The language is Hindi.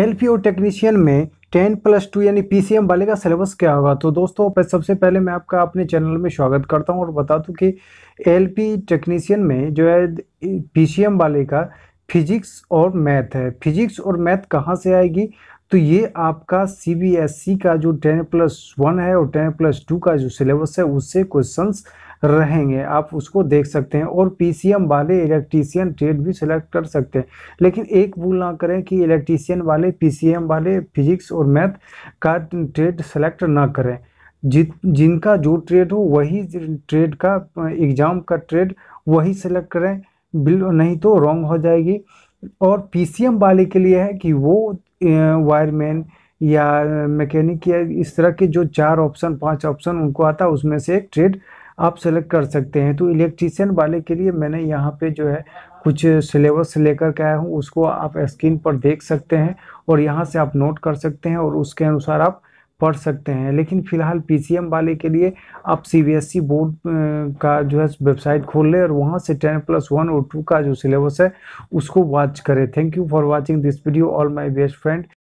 एल पी ओ टेक्नीशियन में टेन प्लस टू यानी पी सी एम वाले का सिलेबस क्या होगा तो दोस्तों सबसे पहले मैं आपका अपने चैनल में स्वागत करता हूं और बता दूं कि एल पी टेक्नीशियन में जो है पी सी एम वाले का फिजिक्स और मैथ है फिजिक्स और मैथ कहाँ से आएगी तो ये आपका सी बी एस ई का जो टेन प्लस वन है और टेन प्लस टू का जो सिलेबस है उससे क्वेश्चंस रहेंगे आप उसको देख सकते हैं और पीसीएम वाले इलेक्ट्रीशियन ट्रेड भी सिलेक्ट कर सकते हैं लेकिन एक भूल ना करें कि इलेक्ट्रीशियन वाले पीसीएम वाले फिजिक्स और मैथ का ट्रेड सेलेक्ट ना करें जित जिनका जो ट्रेड हो वही ट्रेड का एग्ज़ाम का ट्रेड वही सेलेक्ट करें बिल नहीं तो रॉन्ग हो जाएगी और पीसीएम वाले के लिए है कि वो वायरमैन या मैकेनिक या इस तरह के जो चार ऑप्शन पांच ऑप्शन उनको आता है उसमें से एक ट्रेड आप सेलेक्ट कर सकते हैं तो इलेक्ट्रीशियन वाले के लिए मैंने यहाँ पे जो है कुछ सिलेबस लेकर के आया हूँ उसको आप स्क्रीन पर देख सकते हैं और यहाँ से आप नोट कर सकते हैं और उसके अनुसार आप पढ़ सकते हैं लेकिन फ़िलहाल पीसीएम वाले के लिए आप सीबीएसई बोर्ड e का जो है वेबसाइट खोल लें और वहाँ से टेन प्लस वन और टू का जो सिलेबस है उसको वॉच करें thank you for watching this video all my best friend